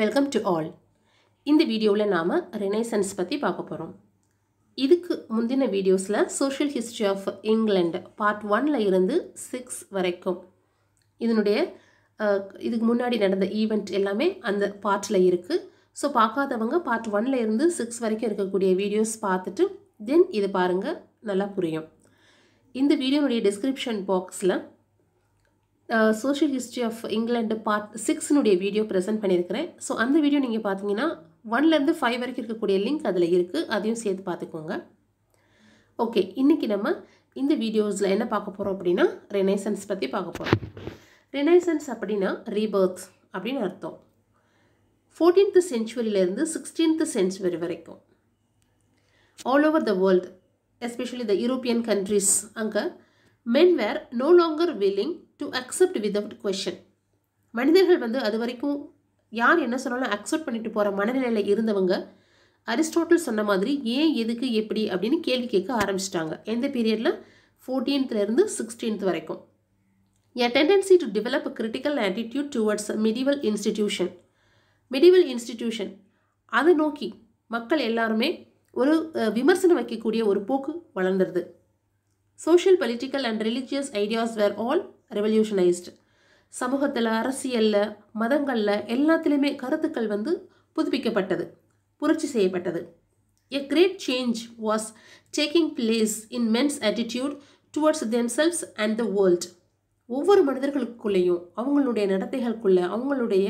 Welcome to all இந்த வீடியோவில் நாம் ரினைசன்ஸ் பற்றி பார்க்க போகிறோம் இதுக்கு முந்தின வீடியோஸில் social history of England part ஒனில் இருந்து சிக்ஸ் வரைக்கும் இதனுடைய இதுக்கு முன்னாடி நடந்த ஈவெண்ட் எல்லாமே அந்த பார்ட்டில் இருக்குது ஸோ பார்க்காதவங்க பார்ட் ஒனில் இருந்து சிக்ஸ் வரைக்கும் இருக்கக்கூடிய வீடியோஸ் பார்த்துட்டு தென் இது பாருங்கள் நல்லா புரியும் இந்த வீடியோனுடைய டிஸ்கிரிப்ஷன் பாக்ஸில் social history of England part சிக்ஸ்னுடைய வீடியோ ப்ரெசென்ட் பண்ணியிருக்கிறேன் ஸோ அந்த வீடியோ நீங்கள் பார்த்தீங்கன்னா ஒன்லேருந்து ஃபைவ் வரைக்கும் இருக்கக்கூடிய லிங்க் அதில் இருக்குது அதையும் சேர்த்து பார்த்துக்கோங்க ஓகே இன்றைக்கி நம்ம இந்த வீடியோஸில் என்ன பார்க்க போகிறோம் அப்படின்னா ரெனைசன்ஸ் பற்றி பார்க்க போகிறோம் ரெனைசன்ஸ் அப்படின்னா ரீபர்த் அப்படின்னு அர்த்தம் ஃபோர்டீன்த் செஞ்சுவரியிலேருந்து சிக்ஸ்டீன்த் சென்ச்சுவரி வரைக்கும் all over the world especially the European countries அங்கே men were no longer willing to accept without question மனிதர்கள் வந்து அது வரைக்கும் யார் என்ன சொன்னாலும் அக்செப்ட் பண்ணிட்டு போகிற மனநிலையில் இருந்தவங்க அரிஸ்டாட்டில் சொன்ன மாதிரி ஏன் எதுக்கு எப்படி அப்படின்னு கேள்வி கேட்க ஆரம்பிச்சிட்டாங்க எந்த பீரியடில் ஃபோர்டீன்த்லேருந்து சிக்ஸ்டீன்த் வரைக்கும் an tendency to develop critical attitude towards medieval institution medieval institution அதை நோக்கி மக்கள் எல்லாருமே ஒரு விமர்சனம் வைக்கக்கூடிய ஒரு போக்கு வளர்ந்துருது social political and religious ideas were all revolutionised சமூகத்தில் அரசியலில் மதங்களில் எல்லாத்துலேயுமே கருத்துக்கள் வந்து புதுப்பிக்கப்பட்டது புரட்சி செய்யப்பட்டது a great change was taking place in men's attitude towards themselves and the world ஒவ்வொரு மனிதர்களுக்குள்ளேயும் அவங்களுடைய நடத்தைகளுக்குள்ளே அவங்களுடைய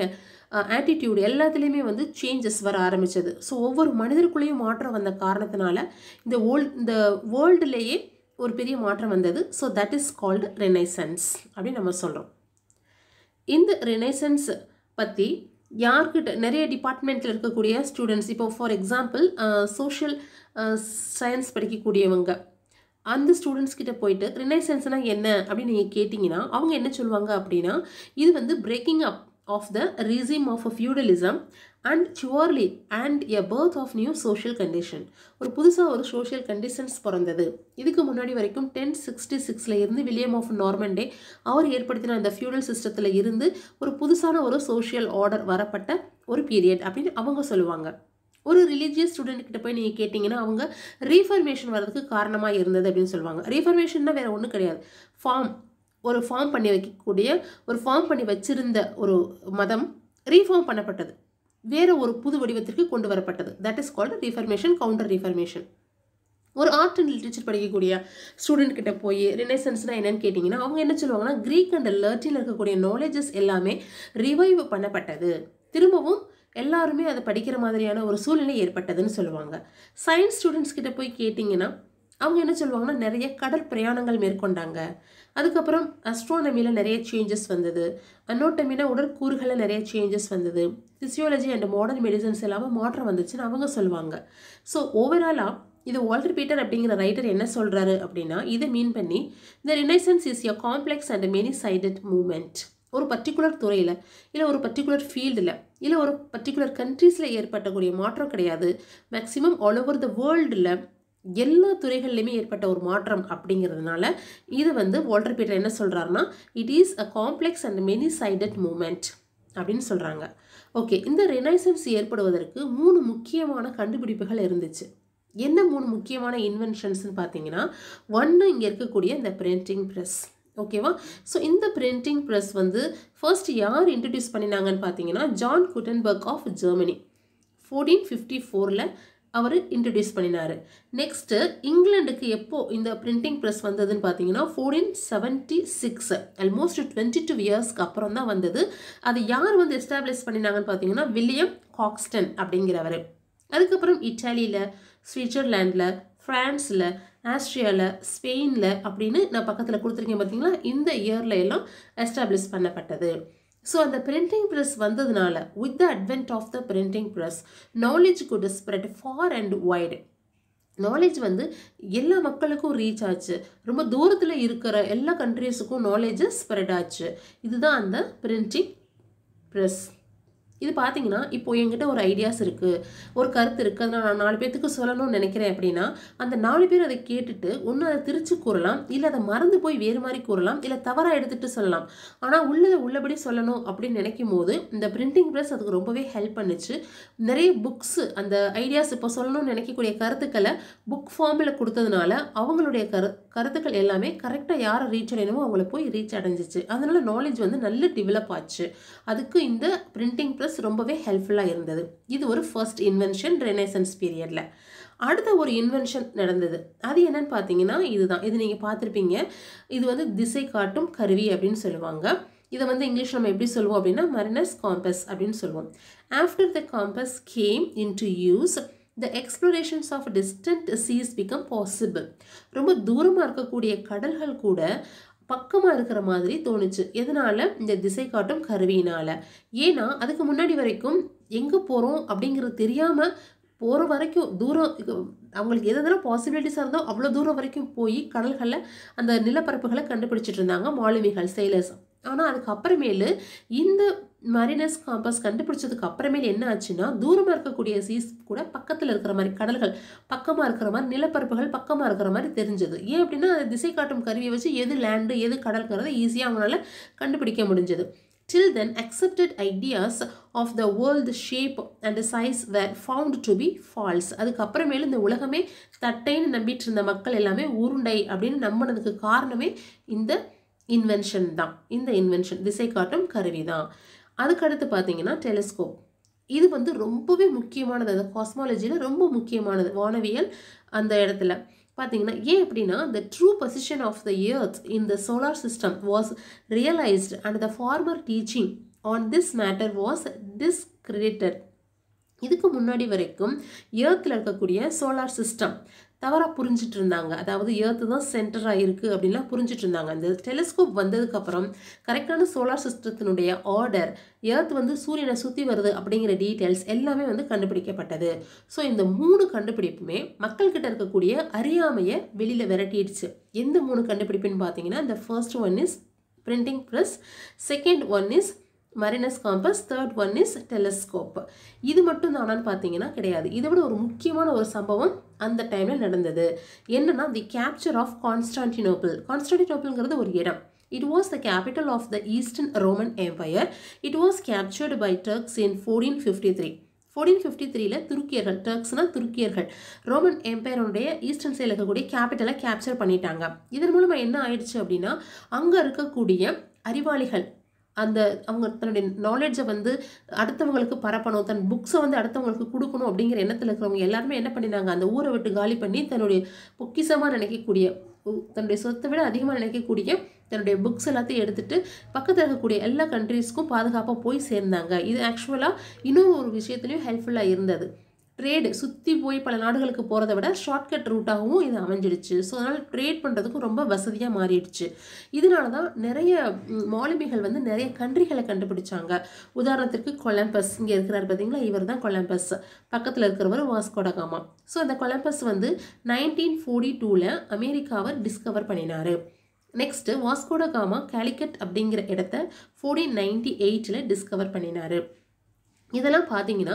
ஆட்டிடியூடு எல்லாத்துலேயுமே வந்து சேஞ்சஸ் வர ஆரம்பித்தது ஸோ ஒவ்வொரு மனிதருக்குள்ளேயும் மாற்றம் வந்த காரணத்தினால இந்த ஓல் இந்த வேர்ல்டுலேயே ஒரு பெரிய மாற்றம் வந்தது so that is called renaissance அப்படின்னு நம்ம சொல்கிறோம் இந்த ரெனைசன்ஸ் பற்றி யார்கிட்ட நிறைய டிபார்ட்மெண்ட்டில் இருக்கக்கூடிய ஸ்டூடெண்ட்ஸ் இப்போ ஃபார் எக்ஸாம்பிள் சோஷியல் சயின்ஸ் படிக்கக்கூடியவங்க அந்த ஸ்டூடெண்ட்ஸ் கிட்ட போயிட்டு ரினைசன்ஸ்னால் என்ன அப்படின்னு நீங்கள் கேட்டிங்கன்னா அவங்க என்ன சொல்லுவாங்க அப்படின்னா இது வந்து breaking up of the regime of feudalism and surely and a birth of new social condition ஒரு புதுசாக ஒரு சோஷியல் கண்டிஷன்ஸ் பிறந்தது இதுக்கு முன்னாடி வரைக்கும் டென் சிக்ஸ்டி சிக்ஸில் இருந்து வில்லியம் ஆஃப் நார்மண்டே அவர் ஏற்படுத்தின அந்த ஃபியூடல் சிஸ்டத்தில் இருந்து ஒரு புதுசான ஒரு சோஷியல் ஆர்டர் வரப்பட்ட ஒரு பீரியட் அப்படின்னு அவங்க சொல்லுவாங்க ஒரு ரிலீஜியஸ் ஸ்டூடெண்ட் கிட்ட போய் நீங்கள் கேட்டிங்கன்னா அவங்க ரீஃபர்மேஷன் வரதுக்கு காரணமாக இருந்தது அப்படின்னு சொல்லுவாங்க ரீஃபர்மேஷன்னா வேறு ஒன்றும் கிடையாது ஃபார்ம் ஒரு ஃபார்ம் பண்ணி வைக்கக்கூடிய ஒரு ஃபார்ம் பண்ணி வச்சிருந்த ஒரு மதம் ரீஃபார்ம் பண்ணப்பட்டது வேறு ஒரு புது வடிவத்திற்கு கொண்டு வரப்பட்டது that is called reformation counter reformation ஒரு ஆர்ட் அண்ட் லிட்ரேச்சர் படிக்கக்கூடிய ஸ்டூடெண்ட் கிட்ட போய் ரினைசன்ஸ்னால் என்னன்னு கேட்டிங்கன்னா அவங்க என்ன சொல்லுவாங்கன்னா க்ரீக் அண்ட் லர்ட்டில் இருக்கக்கூடிய நாலேஜஸ் எல்லாமே ரிவைவ் பண்ணப்பட்டது திரும்பவும் எல்லாருமே அதை படிக்கிற மாதிரியான ஒரு சூழ்நிலை ஏற்பட்டதுன்னு சொல்லுவாங்க சயின்ஸ் ஸ்டூடெண்ட்ஸ் கிட்ட போய் கேட்டிங்கன்னா அவங்க என்ன சொல்லுவாங்கன்னா நிறைய கடல் பிரயாணங்கள் மேற்கொண்டாங்க அதுக்கப்புறம் அஸ்ட்ரானமியில் நிறைய சேஞ்சஸ் வந்தது அனோட்டமினா உடற்கூறுகளில் நிறைய சேஞ்சஸ் வந்தது ஃபிசியாலஜி அண்ட் மாடர்ன் மெடிசன்ஸ் எல்லாமே மாற்றம் வந்துச்சுன்னு அவங்க சொல்லுவாங்க ஸோ ஓவராலாக இது வால்டர் பீட்டர் அப்படிங்கிற ரைட்டர் என்ன சொல்கிறாரு அப்படின்னா இதை மீன் பண்ணி the renaissance is a complex and many sided movement ஒரு பர்டிகுலர் துறையில் இல்லை ஒரு பர்டிகுலர் ஃபீல்டில் இல்லை ஒரு பர்டிகுலர் கண்ட்ரீஸில் ஏற்பட்டக்கூடிய மாற்றம் கிடையாது மேக்ஸிமம் ஆல் ஓவர் த வேர்ல்டில் எல்லா துறைகள்லையுமே ஏற்பட்ட ஒரு மாற்றம் அப்படிங்கிறதுனால இது வந்து வால்டர் பீட்டர் என்ன சொல்கிறாருன்னா it is a complex and many sided movement அப்படின்னு சொல்கிறாங்க ஓகே இந்த ரெனைசன்ஸ் ஏற்படுவதற்கு மூணு முக்கியமான கண்டுபிடிப்புகள் இருந்துச்சு என்ன மூணு முக்கியமான இன்வென்ஷன்ஸ்னு பார்த்தீங்கன்னா ஒன்று இங்கே இருக்கக்கூடிய இந்த பிரிண்டிங் ப்ரெஸ் ஓகேவா ஸோ இந்த பிரிண்டிங் ப்ரெஸ் வந்து ஃபர்ஸ்ட் யார் இன்ட்ரடியூஸ் பண்ணினாங்கன்னு பார்த்தீங்கன்னா John Gutenberg of Germany fourteen fifty ஃபோரில் அவர் இன்ட்ரடியூஸ் பண்ணினார் நெக்ஸ்ட்டு இங்கிலாண்டுக்கு எப்போது இந்த பிரிண்டிங் ப்ரெஸ் வந்ததுன்னு பார்த்தீங்கன்னா fourteen seventy six almost twenty two இயர்ஸ்க்கு அப்புறம் தான் வந்தது அது யார் வந்து எஸ்டாப்ளிஷ் பண்ணினாங்கன்னு பார்த்தீங்கன்னா வில்லியம் ஹாக்ஸ்டன் அப்படிங்கிறவர் அதுக்கப்புறம் இட்டாலியில் சுவிட்சர்லாண்டில் ஃப்ரான்ஸில் ஆஸ்ட்ரியாவில் ஸ்பெயினில் அப்படின்னு நான் பக்கத்தில் கொடுத்துருக்கேன் பார்த்தீங்களா இந்த இயரில் எல்லாம் எஸ்டாப்ளிஷ் பண்ணப்பட்டது ஸோ அந்த பிரிண்டிங் ப்ரெஸ் வந்ததுனால with the advent of the printing press knowledge could spread far and wide knowledge வந்து எல்லா மக்களுக்கும் ரீச் ஆச்சு ரொம்ப தூரத்தில் இருக்கிற எல்லா கண்ட்ரீஸுக்கும் நாலேஜ் ஸ்ப்ரெட் ஆச்சு இதுதான் அந்த பிரிண்டிங் ப்ரெஸ் இது பார்த்தீங்கன்னா இப்போ என்கிட்ட ஒரு ஐடியாஸ் இருக்குது ஒரு கருத்து இருக்குது அதை நான் நாலு பேர்த்துக்கு சொல்லணும்னு நினைக்கிறேன் அப்படின்னா அந்த நாலு பேர் அதை கேட்டுட்டு ஒன்று அதை திரிச்சு கூறலாம் இல்லை அதை மறந்து போய் வேறு மாதிரி கூறலாம் இல்லை தவறாக எடுத்துகிட்டு சொல்லலாம் ஆனால் உள்ளதை உள்ளபடி சொல்லணும் அப்படின்னு நினைக்கும் போது இந்த பிரிண்டிங் ப்ரெஸ் அதுக்கு ரொம்பவே ஹெல்ப் பண்ணுச்சு நிறைய புக்ஸு அந்த ஐடியாஸ் இப்போ சொல்லணும்னு நினைக்கக்கூடிய கருத்துக்களை புக் ஃபார்மில் கொடுத்ததுனால அவங்களுடைய கரு கருத்துக்கள் எல்லாமே கரெக்டாக யாரை ரீச் அடையணுமோ அவங்கள போய் ரீச் அடைஞ்சிச்சு அதனால் நாலேஜ் வந்து நல்ல டெவலப் ஆச்சு அதுக்கு இந்த பிரிண்டிங் ப்ரெஸ் ரொம்பவே ஹெல்ப்ஃபுல்லாக இருந்தது இது ஒரு ஃபர்ஸ்ட் இன்வென்ஷன் ரெனேசன்ஸ் பீரியடில் அடுத்த ஒரு இன்வென்ஷன் நடந்தது அது என்னன்னு பார்த்தீங்கன்னா இதுதான் இது நீங்கள் பார்த்துருப்பீங்க இது வந்து திசை காட்டும் கருவி அப்படின்னு சொல்லுவாங்க இதை வந்து இங்கிலீஷ் நம்ம எப்படி சொல்லுவோம் அப்படின்னா மரினஸ் காம்பஸ் அப்படின்னு சொல்லுவோம் after the compass came into use the explorations of distant seas become possible ரொம்ப தூரமாக இருக்கக்கூடிய கடல்கள் கூட பக்கமாக இருக்கிற மாதிரி தோணுச்சு எதனால் இந்த திசை காட்டும் கருவியினால் ஏன்னா அதுக்கு முன்னாடி வரைக்கும் எங்கே போகிறோம் அப்படிங்கிறது தெரியாமல் போகிற வரைக்கும் தூரம் அவங்களுக்கு எதெல்லாம் பாசிபிலிட்டிஸாக இருந்தோ அவ்வளோ தூரம் வரைக்கும் போய் கடல்களை அந்த நிலப்பரப்புகளை கண்டுபிடிச்சிட்டு இருந்தாங்க மாலுமிகள் செயலர்ஸ் ஆனால் அதுக்கப்புறமேலு இந்த மரினஸ் காம்பஸ் கண்டுபிடிச்சதுக்கு அப்புறமேல் என்ன ஆச்சுன்னா தூரமாக இருக்கக்கூடிய சீஸ் கூட பக்கத்தில் இருக்கிற மாதிரி கடல்கள் பக்கமாக இருக்கிற மாதிரி நிலப்பரப்புகள் பக்கமாக இருக்கிற மாதிரி தெரிஞ்சது ஏன் அப்படின்னா திசை காட்டும் கருவியை வச்சு எது லேண்டு எது கடல்கிறத ஈஸியாக அவங்களால கண்டுபிடிக்க முடிஞ்சது till then accepted ideas of the world shape and size were found to be false அதுக்கப்புறமேலு இந்த உலகமே தட்டைன்னு நம்பிட்டு இருந்த மக்கள் எல்லாமே உருண்டை அப்படின்னு நம்பினதுக்கு காரணமே இந்த இன்வென்ஷன் தான் இந்த இன்வென்ஷன் திசை காட்டும் கருவி தான் அதுக்கடுத்து பார்த்தீங்கன்னா டெலிஸ்கோப் இது வந்து ரொம்பவே முக்கியமானது அது காஸ்மாலஜியில் ரொம்ப முக்கியமானது வானவியல் அந்த இடத்துல பார்த்தீங்கன்னா ஏன் அப்படின்னா the true position of the earth in the solar system was realised and the former teaching on this matter was discredited இதுக்கு முன்னாடி வரைக்கும் இயர்த்தில் இருக்கக்கூடிய சோலார் சிஸ்டம் தவறாக புரிஞ்சிட்டு இருந்தாங்க அதாவது ஏர்த்து தான் சென்டராக இருக்குது அப்படின்லாம் புரிஞ்சிட்டு இருந்தாங்க அந்த டெலிஸ்கோப் வந்ததுக்கப்புறம் கரெக்டான சோலார் சிஸ்டத்தினுடைய ஆர்டர் ஏர்த் வந்து சூரியனை சுற்றி வருது அப்படிங்கிற டீட்டெயில்ஸ் எல்லாமே வந்து கண்டுபிடிக்கப்பட்டது ஸோ இந்த மூணு கண்டுபிடிப்புமே மக்கள்கிட்ட இருக்கக்கூடிய அறியாமையை வெளியில் விரட்டிடுச்சு எந்த மூணு கண்டுபிடிப்புன்னு பார்த்தீங்கன்னா இந்த first one is printing press second one is mariner's compass third one is telescope இது மட்டும் தானான்னு பார்த்தீங்கன்னா கிடையாது இதை விட ஒரு முக்கியமான ஒரு சம்பவம் அந்த டைமில் நடந்தது என்னென்னா தி கேப்சர் ஆஃப் கான்ஸ்டான்டினோபிள் கான்ஸ்டான்டினோபிள்ங்கிறது ஒரு இடம் the capital of the eastern Roman Empire it was captured by Turks in fourteen fifty three fourteen fifty த்ரீல துருக்கியர்கள் டர்க்ஸ்னால் துருக்கியர்கள் ரோமன் எம்பையருடைய ஈஸ்டர்ன் சைடில் இருக்கக்கூடிய கேபிட்டலை கேப்சர் பண்ணிட்டாங்க இதன் மூலமாக என்ன ஆயிடுச்சு அப்படின்னா அங்கே இருக்கக்கூடிய அறிவாளிகள் அந்த அவங்க தன்னுடைய நாலேஜை வந்து அடுத்தவங்களுக்கு பரப்பணும் தன் புக்ஸை வந்து அடுத்தவங்களுக்கு கொடுக்கணும் அப்படிங்கிற எண்ணத்தில் இருக்கிறவங்க எல்லாருமே என்ன பண்ணினாங்க அந்த ஊரை விட்டு காலி பண்ணி தன்னுடைய பொக்கிசமாக நினைக்கக்கூடிய தன்னுடைய சொத்தை விட அதிகமாக நினைக்கக்கூடிய தன்னுடைய புக்ஸ் எல்லாத்தையும் எடுத்துகிட்டு பக்கத்தில் இருக்கக்கூடிய எல்லா கண்ட்ரீஸ்க்கும் பாதுகாப்பாக போய் சேர்ந்தாங்க இது ஆக்சுவலாக இன்னும் ஒரு விஷயத்துலையும் ஹெல்ப்ஃபுல்லாக இருந்தது ட்ரேடு சுற்றி போய் பல நாடுகளுக்கு போகிறத விட ஷார்ட்கட் ரூட்டாகவும் இது அமைஞ்சிடுச்சு ஸோ அதனால் ட்ரேட் பண்ணுறதுக்கும் ரொம்ப வசதியாக மாறிடுச்சு இதனால தான் நிறைய மாலுமிகள் வந்து நிறைய கண்ட்ரிகளை கண்டுபிடிச்சாங்க உதாரணத்திற்கு கொலம்பஸ் இங்கே இருக்கிறார் பார்த்தீங்களா இவர் தான் கொலம்பஸ் பக்கத்தில் இருக்கிறவர் வாஸ்கோடகாமா ஸோ அந்த கொலம்பஸ் வந்து நைன்டீன் ஃபோர்ட்டி டூவில் அமெரிக்காவை டிஸ்கவர் பண்ணினார் நெக்ஸ்ட்டு வாஸ்கோடகாமா கேலிக்கட் அப்படிங்கிற இடத்த ஃபோர்டீன் நைன்டி எயிட்டில் டிஸ்கவர் பண்ணினார் இதெல்லாம் பார்த்தீங்கன்னா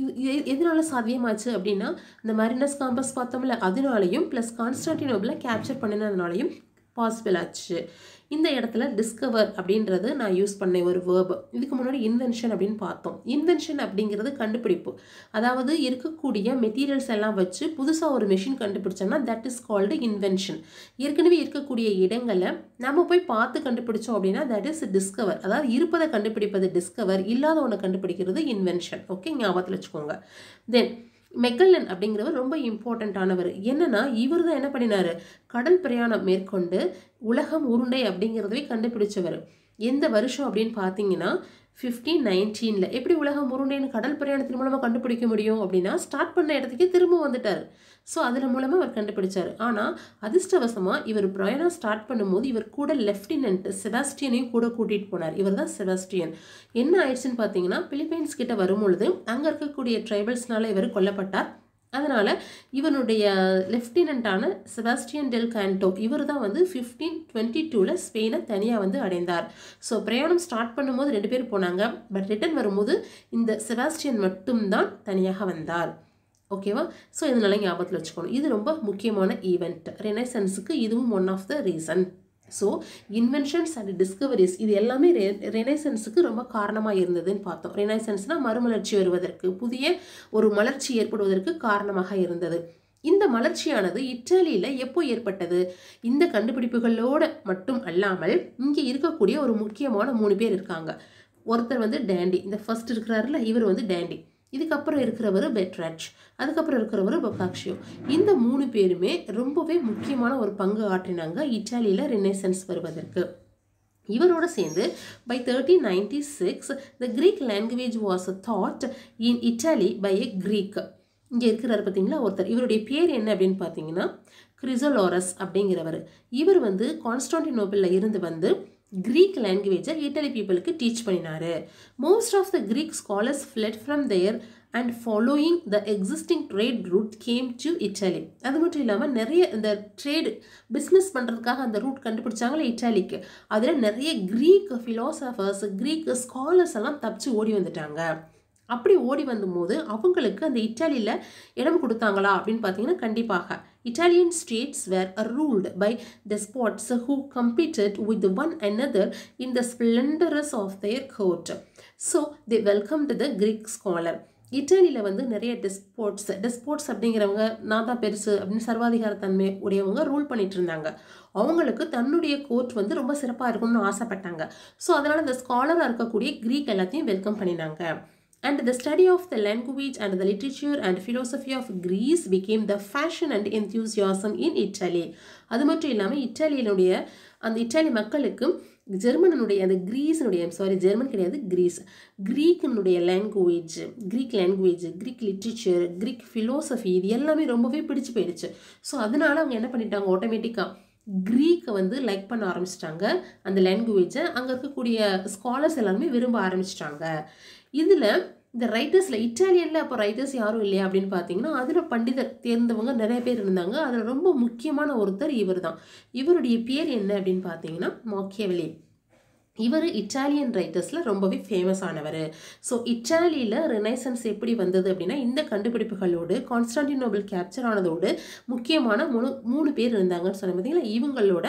இது எதனால் சாத்தியமாச்சு அப்படின்னா இந்த மரினஸ் காம்பஸ் பார்த்தோம்ல அதனாலையும் ப்ளஸ் கான்ஸ்டாண்டினோபில் கேப்சர் பண்ணினதுனாலையும் பாசிபிள் ஆச்சு இந்த இடத்துல டிஸ்கவர் அப்படின்றது நான் யூஸ் பண்ணேன் ஒரு வேர்பு இதுக்கு முன்னாடி இன்வென்ஷன் அப்படின்னு பார்த்தோம் இன்வென்ஷன் அப்படிங்கிறது கண்டுபிடிப்பு அதாவது இருக்கக்கூடிய மெட்டீரியல்ஸ் எல்லாம் வச்சு புதுசாக ஒரு மிஷின் கண்டுபிடிச்சோம்னா தட் இஸ் கால்டு இன்வென்ஷன் ஏற்கனவே இருக்கக்கூடிய இடங்களை நம்ம போய் பார்த்து கண்டுபிடிச்சோம் அப்படின்னா தட் இஸ் டிஸ்கவர் அதாவது இருப்பதை கண்டுபிடிப்பது டிஸ்கவர் இல்லாத ஒன்று கண்டுபிடிக்கிறது இன்வென்ஷன் ஓகே ஞாபகத்தில் வச்சுக்கோங்க தென் மெக்கல்லன் அப்படிங்கிறவர் ரொம்ப இம்பார்ட்டண்ட்டானவர் என்னன்னா இவர் தான் என்ன பண்ணினார் கடல் பிரயாணம் மேற்கொண்டு உலகம் உருண்டை அப்படிங்கிறதவே கண்டுபிடிச்சவர் எந்த வருஷம் அப்படின்னு பார்த்தீங்கன்னா ஃபிஃப்டீன் நைன்டீனில் எப்படி உலகம் முருண்டேன்னு கடல் பிரயாணத்தின் மூலமாக கண்டுபிடிக்க முடியும் அப்படின்னா ஸ்டார்ட் பண்ண இடத்துக்கே திரும்ப வந்துட்டார் ஸோ அதில் மூலமாக அவர் கண்டுபிடிச்சார் ஆனால் அதிர்ஷ்டவசமாக இவர் பிரயாணம் ஸ்டார்ட் பண்ணும்போது இவர் கூட லெஃப்டினன்ட் செபாஸ்டியனையும் கூட கூட்டிகிட்டு போனார் இவர் தான் செபாஸ்டியன் என்ன ஆயிடுச்சுன்னு பார்த்தீங்கன்னா பிலிப்பைன்ஸ் கிட்டே வரும்பொழுது அங்கே இருக்கக்கூடிய ட்ரைபல்ஸ்னால இவர் கொல்லப்பட்டார் அதனால் இவனுடைய லெஃப்டினண்டான செபாஸ்டியன் டெல் கேண்டோ இவர் தான் வந்து ஃபிஃப்டீன் டுவெண்ட்டி டூவில் ஸ்பெயினை தனியாக வந்து அடைந்தார் ஸோ பிரயாணம் ஸ்டார்ட் பண்ணும்போது ரெண்டு பேர் போனாங்க பட் ரிட்டன் வரும்போது இந்த செபாஸ்டியன் மட்டும்தான் தனியாக வந்தார் ஓகேவா ஸோ இதனால் ஞாபகத்தில் வச்சுக்கணும் இது ரொம்ப முக்கியமான ஈவெண்ட் ரெனைசன்ஸுக்கு இதுவும் one of the reason so inventions and discoveries இது எல்லாமே ரெ ரெனைசன்ஸுக்கு ரொம்ப காரணமாக இருந்ததுன்னு பார்த்தோம் ரெனைசன்ஸ்னால் மறுமலர்ச்சி வருவதற்கு புதிய ஒரு மலர்ச்சி ஏற்படுவதற்கு காரணமாக இருந்தது இந்த மலர்ச்சியானது இத்தாலியில் எப்போ ஏற்பட்டது இந்த கண்டுபிடிப்புகளோடு மட்டும் அல்லாமல் இங்கே இருக்கக்கூடிய ஒரு முக்கியமான மூணு பேர் இருக்காங்க ஒருத்தர் வந்து டேண்டி இந்த ஃபர்ஸ்ட் இருக்கிறாருல இவர் வந்து டேண்டி இதுக்கப்புறம் இருக்கிறவர் பெட்ராஜ் அதுக்கப்புறம் இருக்கிறவர் பொக்காக்ஷியோ இந்த மூணு பேருமே ரொம்பவே முக்கியமான ஒரு பங்கு ஆற்றினாங்க இட்டாலியில் ரினேசன்ஸ் வருவதற்கு இவரோட சேர்ந்து by thirteen ninety six the Greek language was a taught in Italy by a Greek இங்கே இருக்கிறார் பார்த்தீங்களா ஒருத்தர் இவருடைய பேர் என்ன அப்படின்னு பார்த்தீங்கன்னா கிரிசோலோரஸ் அப்படிங்கிறவர் இவர் வந்து கான்ஸ்டான்டினோபிளில் இருந்து வந்து கிரீக் லாங்குவேஜை இட்டலி பீப்புளுக்கு டீச் பண்ணினார் most of the Greek scholars fled from there and following the existing trade route came to Italy அது மட்டும் இல்லாமல் நிறைய இந்த ட்ரேடு பிஸ்னஸ் பண்ணுறதுக்காக அந்த ரூட் கண்டுபிடிச்சாங்களே இட்டாலிக்கு அதில் நிறைய கிரீக் ஃபிலாசபர்ஸ் கிரீக் ஸ்காலர்ஸ் எல்லாம் தப்பிச்சு ஓடி வந்துட்டாங்க அப்படி ஓடி போது அவங்களுக்கு அந்த இட்டாலியில் இடம் கொடுத்தாங்களா அப்படின்னு பார்த்தீங்கன்னா கண்டிப்பாக Italian states were ruled by despots who competed with one another in the splendors of their court. So they welcomed the Greek scholar. இட்டாலியில் வந்து நிறைய டெஸ்போர்ட்ஸ் டெஸ்போர்ட்ஸ் அப்படிங்கிறவங்க நாதா பெருசு அப்படின்னு சர்வாதிகாரத்தன்மை உடையவங்க ரூல் பண்ணிட்டு இருந்தாங்க அவங்களுக்கு தன்னுடைய கோர்ட் வந்து ரொம்ப சிறப்பாக இருக்கும்னு ஆசைப்பட்டாங்க ஸோ அதனால் அந்த ஸ்காலராக இருக்கக்கூடிய க்ரீக் எல்லாத்தையும் வெல்கம் பண்ணினாங்க and the study of the language and the literature and philosophy of Greece became the fashion and enthusiasm in Italy. அது மட்டும் இல்லாமல் இட்டாலியனுடைய அந்த இட்டாலி மக்களுக்கும் ஜெர்மனனுடைய அந்த கிரீஸினுடைய சாரி ஜெர்மன் கிடையாது கிரீஸ் க்ரீக்கினுடைய language Greek language Greek literature Greek philosophy இது எல்லாமே ரொம்பவே பிடிச்சு போயிடுச்சு ஸோ அதனால அவங்க என்ன பண்ணிட்டாங்க ஆட்டோமேட்டிக்காக க்ரீக்கை வந்து லைக் பண்ண ஆரம்பிச்சிட்டாங்க அந்த லாங்குவேஜை அங்கே இருக்கக்கூடிய ஸ்காலர்ஸ் எல்லாருமே விரும்ப ஆரம்பிச்சிட்டாங்க இதில் இந்த ரைட்டர்ஸில் இட்டாலியனில் அப்போ ரைட்டர்ஸ் யாரும் இல்லையா அப்படின்னு பார்த்தீங்கன்னா அதில் பண்டிதர் தேர்ந்தவங்க நிறைய பேர் இருந்தாங்க அதில் ரொம்ப முக்கியமான ஒருத்தர் இவர் தான் இவருடைய பேர் என்ன அப்படின்னு பார்த்தீங்கன்னா மாக்கியவலி இவர் இட்டாலியன் ரைட்டர்ஸில் ரொம்பவே ஃபேமஸ் ஆனவர் ஸோ இட்டாலியில் ரினைசன்ஸ் எப்படி வந்தது அப்படின்னா இந்த கண்டுபிடிப்புகளோடு கான்ஸ்டான்டினோபிள் கேப்சர் ஆனதோடு முக்கியமான மூணு மூணு பேர் இருந்தாங்கன்னு சொன்ன பார்த்தீங்கன்னா இவங்களோட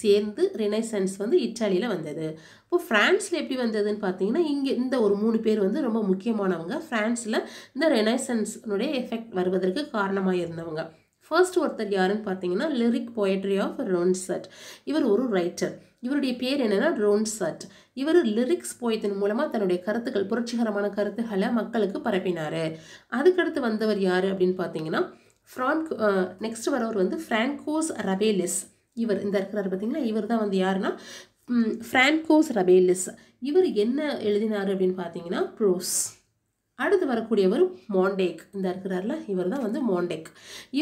சேர்ந்து ரினைசன்ஸ் வந்து இட்டாலியில் வந்தது இப்போ ஃப்ரான்ஸில் எப்படி வந்ததுன்னு பார்த்தீங்கன்னா இங்கே இந்த ஒரு மூணு பேர் வந்து ரொம்ப முக்கியமானவங்க ஃப்ரான்ஸில் இந்த ரெனைசன்ஸ்னுடைய எஃபெக்ட் வருவதற்கு காரணமாக இருந்தவங்க ஃபர்ஸ்ட் ஒருத்தர் யாருன்னு பார்த்தீங்கன்னா லிரிக் போயட்ரி ஆஃப் ரொன்சட் இவர் ஒரு ரைட்டர் இவருடைய பேர் என்னென்னா ரோன்சட் இவர் லிரிக்ஸ் போயத்தின் மூலமாக தன்னுடைய கருத்துக்கள் புரட்சிகரமான கருத்துக்களை மக்களுக்கு பரப்பினார் அதுக்கடுத்து வந்தவர் யார் அப்படின்னு பார்த்தீங்கன்னா ஃப்ரான்க் நெக்ஸ்ட் வரவர் வந்து ஃப்ரான்கோஸ் ரபேலிஸ் இவர் இந்த இருக்கிறார் பார்த்தீங்களா இவர் தான் வந்து யாருன்னா ஃப்ரான்கோஸ் ரபேலிஸ் இவர் என்ன எழுதினார் அப்படின்னு பார்த்தீங்கன்னா ப்ரோஸ் அடுத்து வரக்கூடியவர் மாண்டேக் இந்த இருக்கிறார்ல இவர் தான் வந்து மாண்டேக்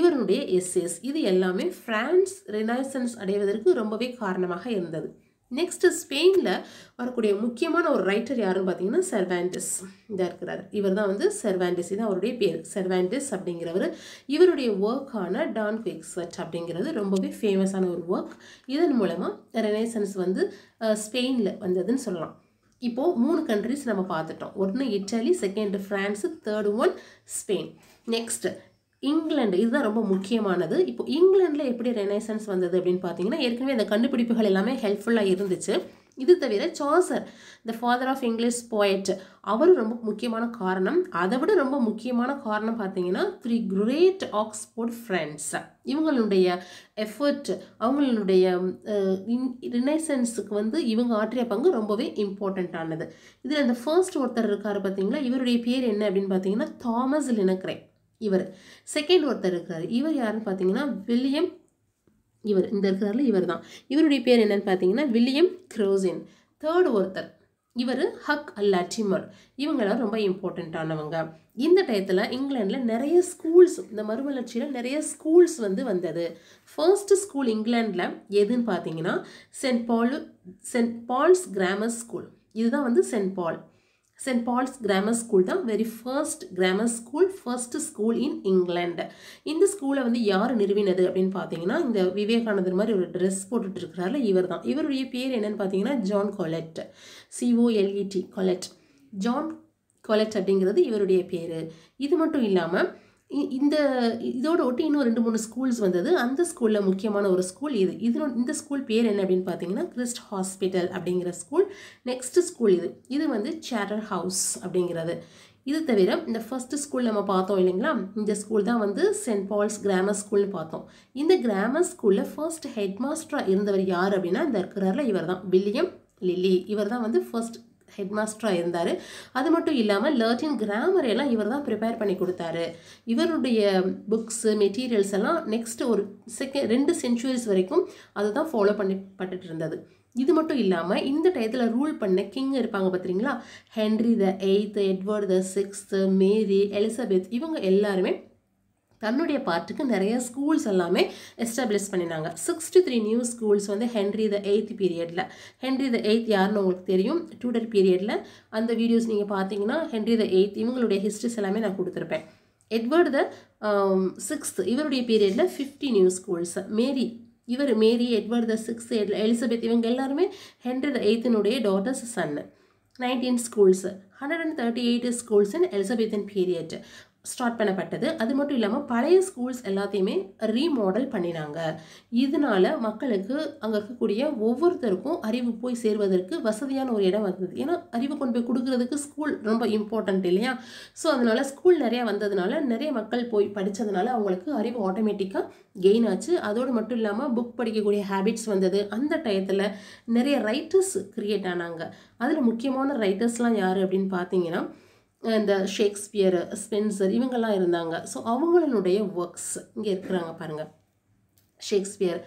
இவருடைய எஸ்எஸ் இது எல்லாமே ஃப்ரான்ஸ் ரினைசன்ஸ் அடைவதற்கு ரொம்பவே காரணமாக இருந்தது நெக்ஸ்ட் ஸ்பெயினில் வரக்கூடிய முக்கியமான ஒரு ரைட்டர் யாருன்னு பார்த்தீங்கன்னா செர்வாண்டிஸ் இதாக இருக்கிறார் இவர் தான் வந்து செர்வாண்டிஸ் தான் அவருடைய பேர் செர்வாண்டிஸ் அப்படிங்கிறவர் இவருடைய ஒர்க்கான டான் குவிக்ஸட் அப்படிங்கிறது ரொம்பவே ஃபேமஸான ஒரு ஒர்க் இதன் மூலமாக ரெனைசன்ஸ் வந்து ஸ்பெயினில் வந்ததுன்னு சொல்லலாம் இப்போது மூணு கண்ட்ரிஸ் நம்ம பார்த்துட்டோம் ஒன்று Italy second France third one Spain next England இதுதான் ரொம்ப முக்கியமானது இப்போ இங்கிலாண்டில் எப்படி ரெனைசன்ஸ் வந்தது அப்படின்னு பார்த்தீங்கன்னா ஏற்கனவே அந்த கண்டுபிடிப்புகள் எல்லாமே ஹெல்ப்ஃபுல்லாக இருந்துச்சு இது தவிர Chaucer the father of English poet அவரும் ரொம்ப முக்கியமான காரணம் அதை விட ரொம்ப முக்கியமான காரணம் பார்த்தீங்கன்னா த்ரீ கிரேட் ஆக்ஸ்போர்ட் ஃப்ரெண்ட்ஸ் இவங்களுடைய எஃபர்ட் அவங்களுடைய ரினைசன்ஸுக்கு வந்து இவங்க ஆற்றிய பங்கு ரொம்பவே இம்பார்ட்டண்ட்டானது இதில் இந்த ஃபர்ஸ்ட் ஒருத்தர் இருக்கார் பார்த்தீங்களா இவருடைய பேர் என்ன அப்படின்னு பார்த்தீங்கன்னா தாமஸ் லினக்ரே இவர் செகண்ட் ஒருத்தர் இருக்கார் இவர் யாருன்னு பார்த்தீங்கன்னா வில்லியம் இவர் இந்த இருக்கிறாரில் இவர் தான் இவருடைய பேர் என்னன்னு பார்த்தீங்கன்னா வில்லியம் க்ரோசின் தேர்ட் ஒருத்தர் இவர் ஹக் லட்டிமர் இவங்களாம் ரொம்ப இம்பார்ட்டண்ட்டானவங்க இந்த டயத்தில் இங்கிலாண்டில் நிறைய ஸ்கூல்ஸ் இந்த மறுமலர்ச்சியில் நிறைய ஸ்கூல்ஸ் வந்து வந்தது ஃபர்ஸ்ட் ஸ்கூல் இங்கிலாண்டில் எதுன்னு பார்த்தீங்கன்னா Saint Paul Saint Paul's grammar school இதுதான் வந்து Saint Paul Saint Paul's grammar school தான் very first grammar school first school in England இந்த ஸ்கூலை வந்து யார் நிறுவினது அப்படின்னு பார்த்தீங்கன்னா இந்த விவேகானந்தர் மாதிரி ஒரு ட்ரெஸ் போட்டுட்டு இருக்கிறாரில் இவர் தான் இவருடைய பேர் என்னன்னு பார்த்தீங்கன்னா ஜான் கொலெட் சிஓஎல்இடி கொலெட் ஜான் கொலெட் அப்படிங்கிறது இவருடைய பேர் இது மட்டும் இல்லாமல் இந்த இதோட ஒட்டி இன்னும் ரெண்டு மூணு ஸ்கூல்ஸ் வந்தது அந்த ஸ்கூலில் முக்கியமான ஒரு ஸ்கூல் இது இது இந்த ஸ்கூல் பேர் என்ன அப்படின்னு பார்த்தீங்கன்னா கிறிஸ்ட் ஹாஸ்பிட்டல் அப்படிங்கிற ஸ்கூல் நெக்ஸ்ட்டு ஸ்கூல் இது இது வந்து சேரர் ஹவுஸ் அப்படிங்கிறது இது தவிர இந்த ஃபஸ்ட்டு ஸ்கூல் நம்ம பார்த்தோம் இல்லைங்களா இந்த ஸ்கூல் தான் வந்து சென்ட் பால்ஸ் கிராமர் ஸ்கூல்னு பார்த்தோம் இந்த கிராமர் ஸ்கூலில் ஃபர்ஸ்ட் ஹெட் மாஸ்டராக இருந்தவர் யார் அப்படின்னா இந்த இருக்கிறாரில் இவர் தான் வில்லியம் லில்லி இவர் தான் வந்து ஃபர்ஸ்ட் ஹெட் மாஸ்டராக இருந்தார் அது மட்டும் இல்லாமல் லேர்டின் கிராமர் எல்லாம் இவர் தான் ப்ரிப்பேர் பண்ணி கொடுத்தாரு இவருடைய புக்ஸு மெட்டீரியல்ஸ் எல்லாம் நெக்ஸ்ட் ஒரு செகண்ட் ரெண்டு சென்ச்சுரிஸ் வரைக்கும் அதுதான் ஃபாலோ பண்ணி பட்டுட்டு இருந்தது இது மட்டும் இல்லாமல் இந்த டயத்தில் ரூல் பண்ண கிங் இருப்பாங்க பார்த்துறீங்களா Henry the eighth Edward the sixth Mary Elizabeth இவங்க எல்லாருமே தன்னுடைய பார்ட்டுக்கு நிறைய ஸ்கூல்ஸ் எல்லாமே எஸ்டாப்ளிஷ் பண்ணினாங்க சிக்ஸ்டி த்ரீ நியூ ஸ்கூல்ஸ் வந்து ஹென்ரி த எய்த் பீரியடில் ஹென்ரி த எயித் யாருன்னு உங்களுக்கு தெரியும் டூடர் பீரியடில் அந்த வீடியோஸ் நீங்கள் பார்த்தீங்கன்னா ஹென்ரி த எய்த் இவங்களுடைய ஹிஸ்ட்ரிஸ் எல்லாமே நான் கொடுத்துருப்பேன் எட்வர்டு த சிக்ஸ்த் um, இவருடைய பீரியடில் ஃபிஃப்டி நியூ ஸ்கூல்ஸ் மேரி இவர் Mary Edward the six Elizabeth இவங்க எல்லாருமே ஹென்ரி த எய்த்தினுடைய டாட்டர்ஸ் சன்னு nineteen schools hundred and thirty eight schools in எலிசபெத்தின் பீரியட் ஸ்டார்ட் பண்ணப்பட்டது அது மட்டும் இல்லாமல் பழைய ஸ்கூல்ஸ் எல்லாத்தையுமே ரீமாடல் பண்ணினாங்க இதனால் மக்களுக்கு அங்கே இருக்கக்கூடிய ஒவ்வொருத்தருக்கும் அறிவு போய் சேர்வதற்கு வசதியான ஒரு இடம் வந்தது ஏன்னா அறிவு கொண்டு போய் கொடுக்குறதுக்கு ஸ்கூல் ரொம்ப இம்பார்ட்டண்ட் இல்லையா ஸோ அதனால் ஸ்கூல் நிறையா வந்ததுனால நிறைய மக்கள் போய் படித்ததுனால அவங்களுக்கு அறிவு ஆட்டோமேட்டிக்காக கெயின் ஆச்சு அதோடு மட்டும் இல்லாமல் புக் படிக்கக்கூடிய ஹேபிட்ஸ் வந்தது அந்த டயத்தில் நிறைய ரைட்டர்ஸ் க்ரியேட் ஆனாங்க அதில் முக்கியமான ரைட்டர்ஸ்லாம் யார் அப்படின்னு பார்த்தீங்கன்னா இந்த ஷேக்ஸ்பியர் ஸ்பென்சர் இவங்கெல்லாம் இருந்தாங்க ஸோ அவங்களுடைய ஒர்க்ஸ் இங்கே இருக்கிறாங்க பாருங்கள் ஷேக்ஸ்பியர்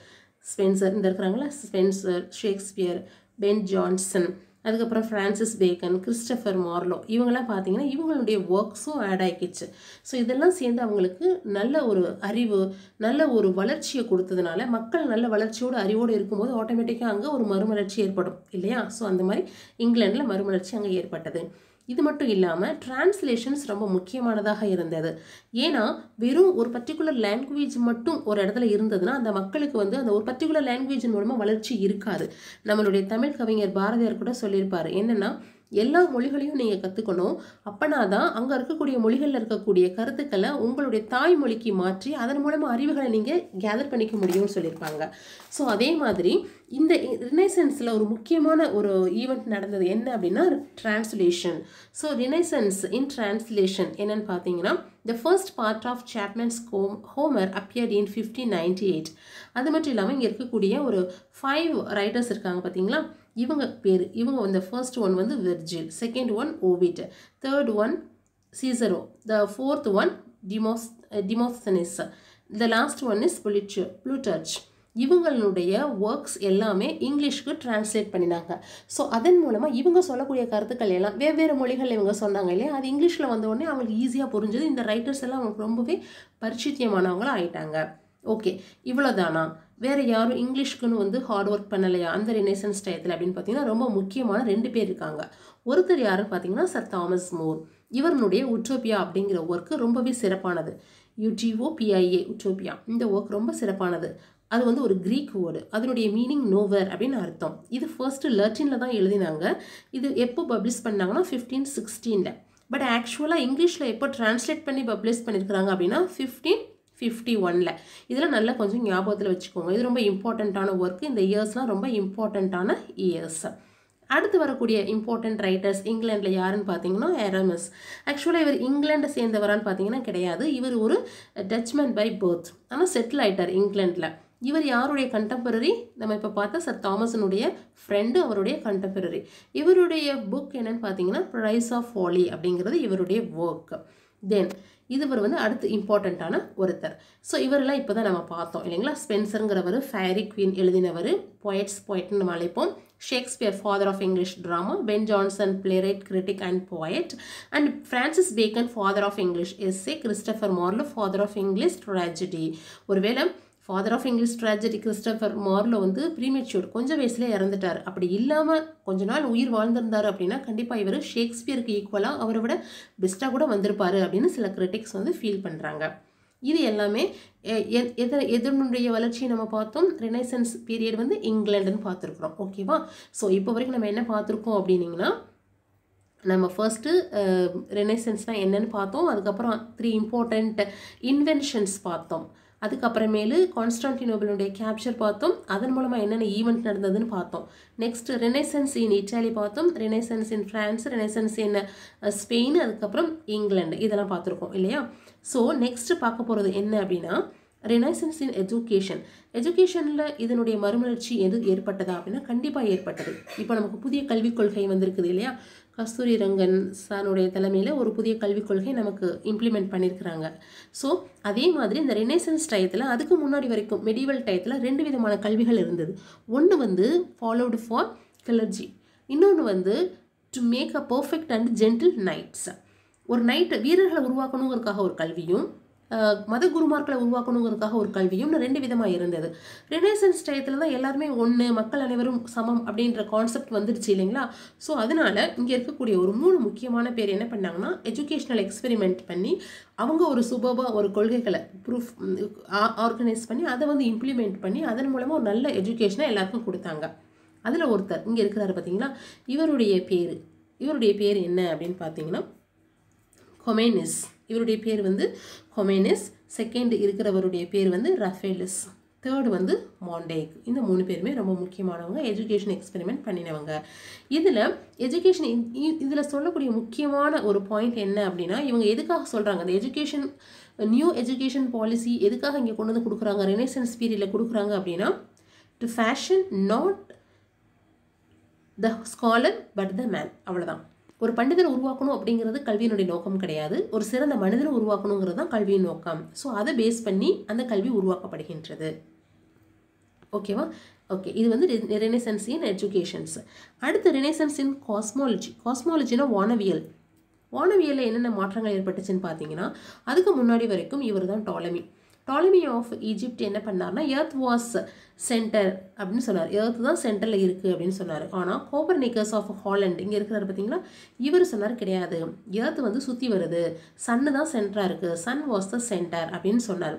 ஸ்பென்சர் இந்த இருக்கிறாங்களா ஸ்பென்சர் ஷேக்ஸ்பியர் பென் ஜான்சன் அதுக்கப்புறம் ஃப்ரான்சிஸ் பேக்கன் கிறிஸ்டபர் மார்லோ இவங்கெல்லாம் பார்த்தீங்கன்னா இவங்களுடைய ஒர்க்ஸும் ஆட் ஆகிடுச்சு ஸோ இதெல்லாம் சேர்ந்து அவங்களுக்கு நல்ல ஒரு அறிவு நல்ல ஒரு வளர்ச்சியை கொடுத்ததுனால மக்கள் நல்ல வளர்ச்சியோடு அறிவோடு இருக்கும்போது ஆட்டோமேட்டிக்காக அங்கே ஒரு மறுமலர்ச்சி ஏற்படும் இல்லையா ஸோ அந்த மாதிரி இங்கிலாண்டில் மறுமலர்ச்சி அங்கே ஏற்பட்டது இது மட்டும் இல்லாமல் டிரான்ஸ்லேஷன்ஸ் ரொம்ப முக்கியமானதாக இருந்தது ஏன்னா வெறும் ஒரு பர்டிகுலர் லாங்குவேஜ் மட்டும் ஒரு இடத்துல இருந்ததுன்னா அந்த மக்களுக்கு வந்து அந்த ஒரு பர்டிகுலர் லாங்குவேஜ் மூலமாக வளர்ச்சி இருக்காது நம்மளுடைய தமிழ் கவிஞர் பாரதியார் கூட சொல்லியிருப்பார் என்னென்னா எல்லா மொழிகளையும் நீங்கள் கற்றுக்கணும் அப்போனா தான் அங்கே இருக்கக்கூடிய மொழிகளில் இருக்கக்கூடிய கருத்துக்களை உங்களுடைய தாய்மொழிக்கு மாற்றி அதன் மூலமாக அறிவுகளை நீங்கள் கேதர் பண்ணிக்க முடியும்னு சொல்லியிருப்பாங்க ஸோ அதே மாதிரி இந்த ரினைசன்ஸில் ஒரு முக்கியமான ஒரு ஈவெண்ட் நடந்தது என்ன அப்படின்னா translation so renaissance in translation என்னென்னு பார்த்தீங்கன்னா the first part of Chapman's home Homer appear in fifteen ninety eight அது மட்டும் இல்லாமல் இங்கே இருக்கக்கூடிய ஒரு ஃபைவ் ரைட்டர்ஸ் இருக்காங்க பார்த்தீங்களா இவங்க பேர் இவங்க வந்து ஃபர்ஸ்ட் ஒன் வந்து Virgil second one Ovid third one Cicero the fourth one டிமோஸ் Demosthenes the last one is புலிச்சு புளுட்டர்ச் இவங்களுடைய ஒர்க்ஸ் எல்லாமே இங்கிலீஷ்க்கு டிரான்ஸ்லேட் பண்ணினாங்க ஸோ அதன் மூலமாக இவங்க சொல்லக்கூடிய கருத்துக்கள் எல்லாம் வெவ்வேறு மொழிகள் இவங்க சொன்னாங்க இல்லையா அது இங்கிலீஷில் உடனே அவங்களுக்கு ஈஸியாக புரிஞ்சது இந்த ரைட்டர்ஸ் எல்லாம் அவங்களுக்கு ரொம்பவே பரிச்சித்தியமானவங்களாக ஆயிட்டாங்க ஓகே இவ்வளோதானா வேறு யாரும் இங்கிலீஷ்க்குன்னு வந்து ஹார்ட் ஒர்க் பண்ணலையா அந்த ரினேசன்ஸ் டயத்தில் அப்படின்னு பார்த்தீங்கன்னா ரொம்ப முக்கியமான ரெண்டு பேர் இருக்காங்க ஒருத்தர் யாருன்னு பார்த்தீங்கன்னா சர் தாமஸ் மோர் இவருடைய உட்டோபியா அப்படிங்கிற ஒர்க்கு ரொம்பவே சிறப்பானது யூடிஓ பிஐஏ உட்டோபியா இந்த ஒர்க் ரொம்ப சிறப்பானது அது வந்து ஒரு க்ரீக் வேர்டு அதனுடைய மீனிங் நோவர் அப்படின்னு அர்த்தம் இது ஃபர்ஸ்ட்டு லர்டினில் தான் எழுதினாங்க இது எப்போ பப்ளிஷ் பண்ணாங்கன்னா ஃபிஃப்டீன் சிக்ஸ்டீனில் பட் ஆக்சுவலாக இங்கிலீஷில் எப்போ ட்ரான்ஸ்லேட் பண்ணி பப்ளிஷ் பண்ணியிருக்கிறாங்க அப்படின்னா ஃபிஃப்டீன் ஃபிஃப்டி ஒனில் இதெல்லாம் நல்லா கொஞ்சம் ஞாபகத்தில் வச்சுக்கோங்க இது ரொம்ப இம்பார்ட்டண்ட்டான ஒர்க் இந்த இயர்ஸ்லாம் ரொம்ப இம்பார்ட்டண்ட்டான இயர்ஸ் அடுத்து வரக்கூடிய இம்பார்ட்டன்ட் ரைட்டர்ஸ் இங்கிலாண்டில் யாருன்னு பார்த்தீங்கன்னா எரமஸ் ஆக்சுவலாக இவர் இங்கிலாண்டை சேர்ந்தவரான்னு பார்த்தீங்கன்னா கிடையாது இவர் ஒரு டச்மேன் பை பர்த் ஆனால் செட்டில் ஆகிட்டார் இங்கிலாண்டில் இவர் யாருடைய கண்டெம்பரரி நம்ம இப்போ பார்த்தா சார் தாமஸனுடைய ஃப்ரெண்டு அவருடைய கண்டெம்பரரி இவருடைய புக் என்னன்னு பார்த்தீங்கன்னா ப்ரைஸ் ஆஃப் ஹாலி அப்படிங்கிறது இவருடைய ஒர்க் தென் இதுவர் வந்து அடுத்து இம்பார்ட்டண்ட்டான ஒருத்தர் ஸோ இவரெல்லாம் இப்போ தான் நம்ம பார்த்தோம் இல்லைங்களா ஸ்பென்சருங்கிறவர் ஃபேரி குவீன் எழுதினவர் பொயட்ஸ் பொயட்னு நம்ம அழைப்போம் Shakespeare father of English drama Ben Jonson playwright critic and poet and Francis Bacon father of English essay Christopher Marlowe father of English tragedy ஒருவேளை father of English tragedy Christopher Marlowe வந்து premature கொஞ்சம் வயசுல இறந்துட்டார் அப்படி இல்லாமல் கொஞ்ச நாள் உயிர் வாழ்ந்திருந்தார் அப்படின்னா கண்டிப்பாக இவர் ஷேக்ஸ்பியருக்கு ஈக்குவலாக அவரை விட பெஸ்ட்டாக கூட வந்திருப்பார் அப்படின்னு சில கிரிட்டிக்ஸ் வந்து ஃபீல் பண்ணுறாங்க இது எல்லாமே எதிர் எதிர்னுடைய வளர்ச்சியை நம்ம பார்த்தோம் ரினைசன்ஸ் பீரியட் வந்து இங்கிலாண்டுன்னு பார்த்துருக்குறோம் ஓகேவா ஸோ இப்போ வரைக்கும் நம்ம என்ன பார்த்துருக்கோம் அப்படின்னிங்கன்னா நம்ம ஃபர்ஸ்ட்டு ரெனைசன்ஸ்னால் என்னென்னு பார்த்தோம் அதுக்கப்புறம் த்ரீ இம்பார்ட்டண்ட் இன்வென்ஷன்ஸ் பார்த்தோம் அதுக்கப்புறமேலு கான்ஸ்டான்டினோபிளுடைய கேப்சர் பார்த்தோம் அதன் மூலமாக என்னென்ன ஈவெண்ட் நடந்ததுன்னு பார்த்தோம் நெக்ஸ்ட் ரெனைசன்ஸ் இன் இட்டாலி பார்த்தோம் renaissance in France renaissance in Spain அதுக்கப்புறம் இங்கிலாண்டு இதெல்லாம் பார்த்துருக்கோம் இல்லையா ஸோ நெக்ஸ்ட் பார்க்க போகிறது என்ன அப்படின்னா ரெனைசன்ஸ் இன் எஜுகேஷன் எஜுகேஷனில் இதனுடைய மறுமலர்ச்சி எது ஏற்பட்டதா அப்படின்னா கண்டிப்பாக ஏற்பட்டது இப்போ நமக்கு புதிய கல்விக் கொள்கை வந்திருக்குது இல்லையா கஸ்தூரி ரங்கன் சாருடைய தலைமையில் ஒரு புதிய கல்விக் கொள்கை நமக்கு இம்ப்ளிமெண்ட் பண்ணியிருக்கிறாங்க ஸோ அதே மாதிரி இந்த ரெனேசன்ஸ் டயத்தில் அதுக்கு முன்னாடி வரைக்கும் மெடிவல் டயத்தில் ரெண்டு விதமான கல்விகள் இருந்தது ஒன்று வந்து ஃபாலோடு ஃபார் கிளர்ஜி இன்னொன்று வந்து to make a perfect and gentle knights ஒரு நைட்டை வீரர்களை உருவாக்கணுங்கிறதுக்காக ஒரு கல்வியும் மத குருமார்களை உருவாக்கணுங்கிறதுக்காக ஒரு கல்வியும் ரெண்டு விதமாக இருந்தது ரெனேசன்ஸ் டயத்தில் தான் எல்லாருமே ஒன்று மக்கள் அனைவரும் சமம் அப்படின்ற கான்செப்ட் வந்துடுச்சு இல்லைங்களா ஸோ அதனால் இங்கே இருக்கக்கூடிய ஒரு மூணு முக்கியமான பேர் என்ன பண்ணாங்கன்னா எஜுகேஷ்னல் எக்ஸ்பெரிமெண்ட் பண்ணி அவங்க ஒரு சுபபாக ஒரு கொள்கைகளை ப்ரூஃப் ஆர்கனைஸ் பண்ணி அதை வந்து இம்ப்ளிமெண்ட் பண்ணி அதன் மூலமாக ஒரு நல்ல எஜுகேஷனை எல்லாருக்கும் கொடுத்தாங்க அதில் ஒருத்தர் இங்கே இருக்கிறாரு பார்த்தீங்களா இவருடைய பேர் இவருடைய பேர் என்ன அப்படின்னு பார்த்தீங்கன்னா கொமேனிஸ் இவருடைய பேர் வந்து ஹொமேனிஸ் செகண்ட் இருக்கிறவருடைய பேர் வந்து ரஃபேலிஸ் தேர்டு வந்து மாண்டேக் இந்த மூணு பேருமே ரொம்ப முக்கியமானவங்க எஜுகேஷன் எக்ஸ்பெரிமெண்ட் பண்ணினவங்க இதில் எஜுகேஷன் இதில் சொல்லக்கூடிய முக்கியமான ஒரு பாயிண்ட் என்ன அப்படின்னா இவங்க எதுக்காக சொல்கிறாங்க அந்த எஜுகேஷன் நியூ எஜுகேஷன் பாலிசி எதுக்காக இங்கே கொண்டு வந்து கொடுக்குறாங்க ரெனேசன்ஸ் பீரியடில் கொடுக்குறாங்க அப்படின்னா to fashion not the scholar but the man அவ்வளோதான் ஒரு பண்டிதரை உருவாக்கணும் அப்படிங்கிறது கல்வியினுடைய நோக்கம் கிடையாது ஒரு சிறந்த மனிதனை உருவாக்கணுங்கிறது தான் கல்வியின் நோக்கம் ஸோ அதை பேஸ் பண்ணி அந்த கல்வி உருவாக்கப்படுகின்றது ஓகேவா ஓகே இது வந்து ரெனேசன்ஸ் இன் எஜுகேஷன்ஸ் அடுத்து ரெனேசன்ஸ் இன் காஸ்மாலஜி காஸ்மாலஜினா வானவியல் வானவியலில் என்னென்ன மாற்றங்கள் ஏற்பட்டுச்சுன்னு பார்த்தீங்கன்னா அதுக்கு முன்னாடி வரைக்கும் இவர் தான் டாலமி டாலிமி ஆஃப் ஈஜிப்ட் என்ன பண்ணார்னா எர்த் வாஸ் சென்டர் அப்படின்னு சொன்னார் எர்த் தான் சென்டரில் இருக்குது அப்படின்னு சொன்னார் ஆனால் கோபர் நிக்கர்ஸ் ஆஃப் ஹாலண்ட் இங்கே இருக்கிறார் பார்த்தீங்களா இவர் சொன்னார் கிடையாது எர்த் வந்து சுற்றி வருது சன்னு தான் சென்டராக இருக்குது சன் வாஸ் த சென்டர் அப்படின்னு சொன்னார்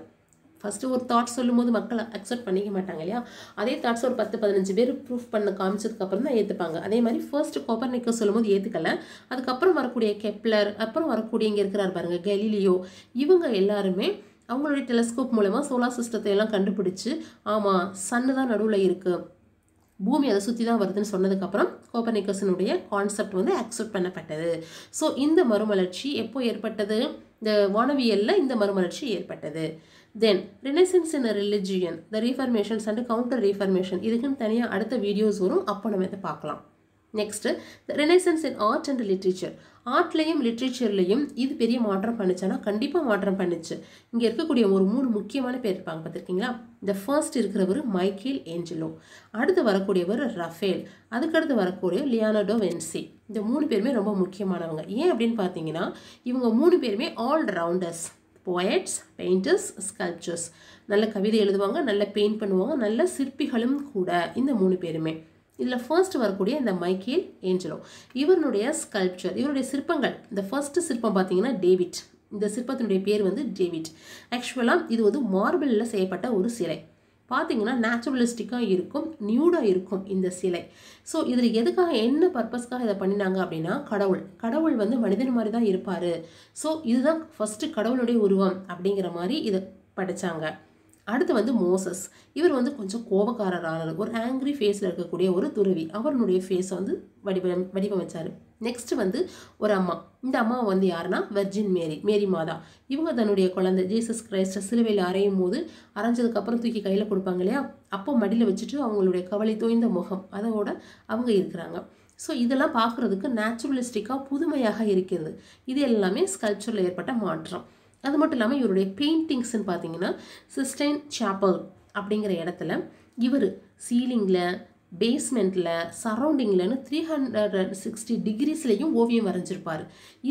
ஃபஸ்ட்டு ஒரு தாட்ஸ் சொல்லும்போது மக்கள் அக்செப்ட் பண்ணிக்க மாட்டாங்க இல்லையா அதே தாட்ஸ் ஒரு பத்து பதினஞ்சு பேர் ப்ரூஃப் பண்ண காமிச்சதுக்கப்புறம் தான் ஏற்றுப்பாங்க அதே மாதிரி ஃபர்ஸ்ட் கோபர் நிக்கர்ஸ் சொல்லும்போது ஏற்றுக்கல அதுக்கப்புறம் வரக்கூடிய கெப்லர் அப்புறம் வரக்கூடிய இங்கே இருக்கிறார் பாருங்கள் கெலிலியோ இவங்க எல்லாருமே அவங்களுடைய டெலஸ்கோப் மூலமாக சோலார் சிஸ்டத்தை எல்லாம் கண்டுபிடிச்சி ஆமாம் சன்னு தான் நடுவில் இருக்குது பூமி அதை சுற்றி தான் வருதுன்னு சொன்னதுக்கப்புறம் கோப்பனிக்கஸனுடைய கான்செப்ட் வந்து அக்செப்ட் பண்ணப்பட்டது ஸோ இந்த மறுமலர்ச்சி எப்போ ஏற்பட்டது இந்த வானவியலில் இந்த மறுமலர்ச்சி ஏற்பட்டது then renaissance in religion the reformations and counter reformation இதுக்குன்னு தனியாக அடுத்த வீடியோஸ் வரும் அப்போ நம்ம இதை பார்க்கலாம் next renaissance in art and literature ஆர்ட்லேயும் லிட்ரேச்சர்லேயும் இது பெரிய மாற்றம் பண்ணிச்சானா கண்டிப்பாக மாற்றம் பண்ணிச்சு இங்கே இருக்கக்கூடிய ஒரு மூணு முக்கியமான பேர் இருப்பாங்க பார்த்துருக்கீங்களா இந்த ஃபர்ஸ்ட் இருக்கிறவர் மைக்கேல் ஏஞ்சலோ அடுத்து வரக்கூடியவர் ரஃபேல் அதுக்கடுத்து வரக்கூடிய லியானடோ வென்சி இந்த மூணு பேருமே ரொம்ப முக்கியமானவங்க ஏன் அப்படின்னு பார்த்தீங்கன்னா இவங்க மூணு பேருமே all rounders poets painters sculptors நல்ல கவிதை எழுதுவாங்க நல்ல பெயிண்ட் பண்ணுவாங்க நல்ல சிற்பிகளும் கூட இந்த மூணு பேருமே இதில் ஃபர்ஸ்ட் வரக்கூடிய இந்த மைக்கேல் ஏஞ்சலோ இவருடைய ஸ்கல்ப்சர் இவருடைய சிற்பங்கள் இந்த ஃபர்ஸ்ட் சிற்பம் பார்த்தீங்கன்னா டேவிட் இந்த சிற்பத்தினுடைய பேர் வந்து டேவிட் ஆக்சுவலாக இது வந்து மார்பிளில் செய்யப்பட்ட ஒரு சிலை பார்த்தீங்கன்னா நேச்சுரலிஸ்டிக்காக இருக்கும் நியூடாக இருக்கும் இந்த சிலை ஸோ இதில் எதுக்காக என்ன பர்பஸ்க்காக இதை பண்ணினாங்க அப்படின்னா கடவுள் கடவுள் வந்து மனிதன் மாதிரி தான் இருப்பார் ஸோ இதுதான் ஃபஸ்ட்டு கடவுளுடைய உருவம் அப்படிங்கிற மாதிரி இதை படைத்தாங்க அடுத்து வந்து மோசஸ் இவர் வந்து கொஞ்சம் கோபக்காரரான ஒரு ஆங்க்ரி ஃபேஸில் இருக்கக்கூடிய ஒரு துறவி அவருடைய ஃபேஸை வந்து வடிவம் வடிவமைச்சார் நெக்ஸ்ட் வந்து ஒரு அம்மா இந்த அம்மா வந்து யாருன்னா வெர்ஜின் மேரி மேரி மாதா இவங்க தன்னுடைய குழந்தை ஜீசஸ் கிரைஸ்ட சிலுவையில் அரையும் போது அரைஞ்சதுக்கப்புறம் தூக்கி கையில் கொடுப்பாங்க இல்லையா அப்போ மடியில் வச்சுட்டு அவங்களுடைய கவலை தோய்ந்த முகம் அதோட அவங்க இருக்கிறாங்க ஸோ இதெல்லாம் பார்க்குறதுக்கு நேச்சுரலிஸ்டிக்காக புதுமையாக இருக்கிறது இது எல்லாமே ஸ்கல்ச்சரில் ஏற்பட்ட மாற்றம் அது மட்டும் இல்லாமல் இவருடைய பெயிண்டிங்ஸ்ன்னு பார்த்தீங்கன்னா சிஸ்டைன் சாப்பல் அப்படிங்கிற இடத்துல இவர் சீலிங்கில் பேஸ்மெண்ட்டில் சரௌண்டிங்லன்னு த்ரீ ஹண்ட்ரட் அண்ட் சிக்ஸ்டி டிகிரிஸ்லேயும் ஓவியம் வரைஞ்சிருப்பார்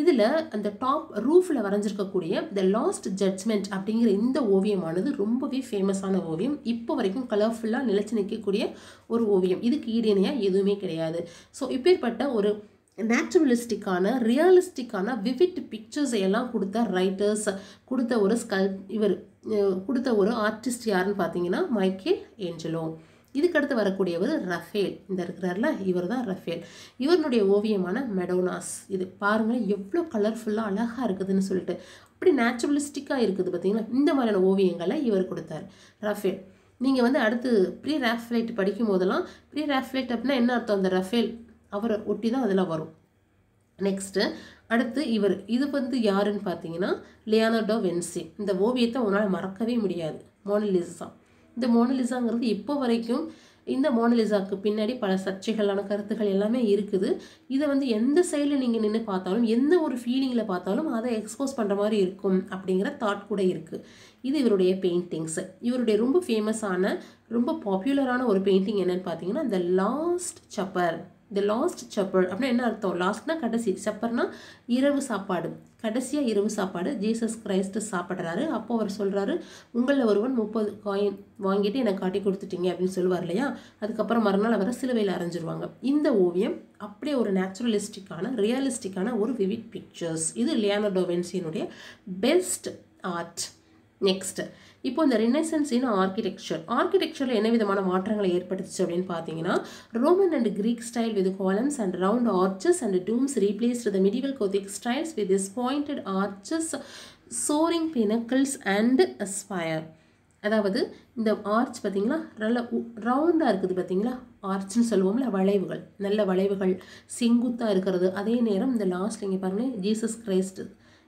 இதில் அந்த டாப் ரூஃபில் வரைஞ்சிருக்கக்கூடிய த லாஸ்ட் ஜட்ஜ்மெண்ட் அப்படிங்கிற இந்த ஓவியமானது ரொம்பவே ஃபேமஸான ஓவியம் இப்போ வரைக்கும் கலர்ஃபுல்லாக நிலச்சி நிற்கக்கூடிய ஒரு ஓவியம் இதுக்கு இணையாக எதுவுமே கிடையாது ஸோ இப்பேற்பட்ட ஒரு நேச்சுரலிஸ்டிக்கான ரியலிஸ்டிக்கான விவிட் பிக்சர்ஸ் எல்லாம் கொடுத்த ரைட்டர்ஸ் கொடுத்த ஒரு ஸ்கல் இவர் கொடுத்த ஒரு ஆர்டிஸ்ட் யாருன்னு பார்த்தீங்கன்னா மைக்கேல் ஏஞ்சலோ இதுக்கடுத்து வரக்கூடியவர் ரஃபேல் இந்த இருக்கிறார்ல இவர் தான் ரஃபேல் இவருடைய ஓவியமான மெடோனாஸ் இது பாருங்கள் எவ்வளோ கலர்ஃபுல்லாக அழகாக இருக்குதுன்னு சொல்லிட்டு அப்படி நேச்சுரலிஸ்டிக்காக இருக்குது பார்த்தீங்களா இந்த மாதிரியான ஓவியங்களை இவர் கொடுத்தார் ரஃபேல் நீங்கள் வந்து அடுத்து ப்ரீ ரேஃப்லைட் படிக்கும் போதெல்லாம் ப்ரீ ரேஃப்லைட் அப்படின்னா என்ன அர்த்தம் அந்த ரஃபேல் அவரை ஒட்டி தான் அதில் வரும் நெக்ஸ்ட்டு அடுத்து இவர் இது வந்து யாருன்னு பார்த்தீங்கன்னா லியானர்டோ வென்சி இந்த ஓவியத்தை உன்னால் மறக்கவே முடியாது மோனலிசா இந்த மோனலிசாங்கிறது இப்போ வரைக்கும் இந்த மோனலிசாவுக்கு பின்னாடி பல சர்ச்சைகளான கருத்துக்கள் எல்லாமே இருக்குது இதை வந்து எந்த சைடில் நீங்கள் நின்று பார்த்தாலும் எந்த ஒரு ஃபீலிங்கில் பார்த்தாலும் அதை எக்ஸ்போஸ் பண்ணுற மாதிரி இருக்கும் அப்படிங்கிற தாட் கூட இருக்குது இது இவருடைய பெயிண்டிங்ஸ் இவருடைய ரொம்ப ஃபேமஸான ரொம்ப பாப்புலரான ஒரு பெயிண்டிங் என்னன்னு பார்த்தீங்கன்னா த லாஸ்ட் சப்பர் இந்த லாஸ்ட் சப்பர் அப்படின்னா என்ன அர்த்தம் லாஸ்ட்னா கடைசி சப்பர்னா இரவு சாப்பாடு கடைசியாக இரவு சாப்பாடு ஜீசஸ் கிரைஸ்ட் சாப்பிட்றாரு அப்போ அவர் சொல்கிறாரு உங்களில் ஒருவன் முப்பது காயின் வாங்கிட்டு எனக்கு காட்டி கொடுத்துட்டீங்க அப்படின்னு சொல்லுவார் இல்லையா அதுக்கப்புறம் மறுநாள் அவரை சிலுவையில் அரைஞ்சிருவாங்க இந்த ஓவியம் அப்படியே ஒரு நேச்சுரலிஸ்டிக்கான ரியலிஸ்டிக்கான ஒரு விவிட் பிக்சர்ஸ் இது லியானோ டோவென்சியினுடைய பெஸ்ட் ஆர்ட் நெக்ஸ்ட் இப்போ இந்த ரினைசன்ஸ் இன் ஆர்கிடெக்சர் ஆர்கிடெக்சரில் என்ன விதமான மாற்றங்களை ஏற்படுத்துச்சு அப்படின்னு பார்த்தீங்கன்னா Roman and Greek style with columns and round arches and domes replaced the medieval Gothic styles with its pointed arches soaring pinnacles and spire அதாவது இந்த ஆர்ச் பார்த்தீங்கன்னா நல்ல ரவுண்டாக இருக்குது பார்த்தீங்களா ஆர்ச்னு சொல்லுவோம்ல வளைவுகள் நல்ல வளைவுகள் செங்குத்தாக இருக்கிறது அதே நேரம் இந்த லாஸ்ட் இங்கே பாருங்கள் ஜீசஸ் கிரைஸ்ட்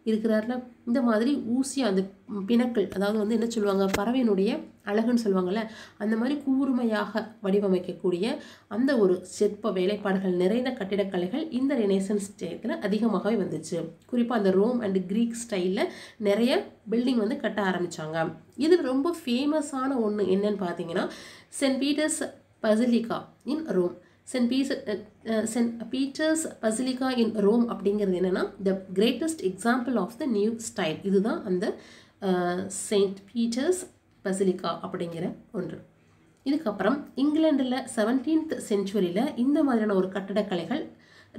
இருக்கிறாரில் இந்த மாதிரி ஊசி அந்த பிணக்கள் அதாவது வந்து என்ன சொல்லுவாங்க பறவையினுடைய அழகுன்னு சொல்லுவாங்கள்ல அந்த மாதிரி கூர்மையாக வடிவமைக்கக்கூடிய அந்த ஒரு சிற்ப வேலைப்பாடுகள் நிறைந்த கட்டிடக்கலைகள் இந்த ரினேசன்ஸ் டேத்தில் அதிகமாகவே வந்துச்சு குறிப்பாக அந்த ரோம் அண்ட் க்ரீக் ஸ்டைலில் நிறைய பில்டிங் வந்து கட்ட ஆரம்பித்தாங்க இதில் ரொம்ப ஃபேமஸான ஒன்று என்னன்னு பார்த்தீங்கன்னா Saint Peter's basilica in Rome Saint Peter's Saint Peter's basilica in Rome அப்படிங்கிறது என்னென்னா the greatest example of the new style இதுதான் அந்த செயின்ட் பீட்டர்ஸ் பசிலிகா அப்படிங்கிற ஒன்று இதுக்கப்புறம் இங்கிலாண்டில் செவன்டீன்த் செஞ்சுரியில் இந்த மாதிரியான ஒரு கட்டடக்கலைகள்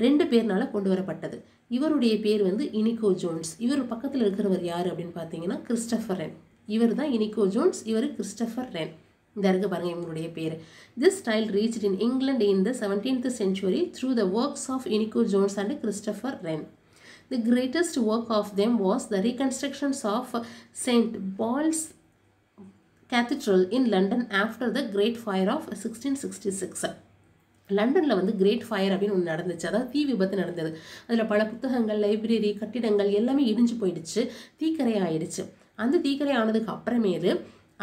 ரெண்டு பேர்னால் கொண்டு வரப்பட்டது இவருடைய பேர் வந்து இனிகோ ஜோன்ஸ் இவர் பக்கத்தில் இருக்கிறவர் யார் அப்படின்னு பார்த்தீங்கன்னா கிறிஸ்டஃபர் ரென் இவர் தான் இனிகோ ஜோன்ஸ் இவர் கிறிஸ்டஃபர் ரென் இந்த இருக்க பாருங்கள் இவங்களுடைய பேர் this style reach in England in the seventeenth century through the works of Inigo Jones and Christopher Wren the greatest work of them was the reconstructions of Saint Paul's Cathedral in London after the great fire of sixteen sixty six லண்டனில் வந்து great fire அப்படின்னு ஒன்று நடந்துச்சு அதாவது தீ விபத்து நடந்தது அதில் பல புத்தகங்கள் லைப்ரரி கட்டிடங்கள் எல்லாமே இடிஞ்சு போயிடுச்சு தீக்கரை ஆயிடுச்சு அந்த தீக்கரை ஆனதுக்கு அப்புறமேலு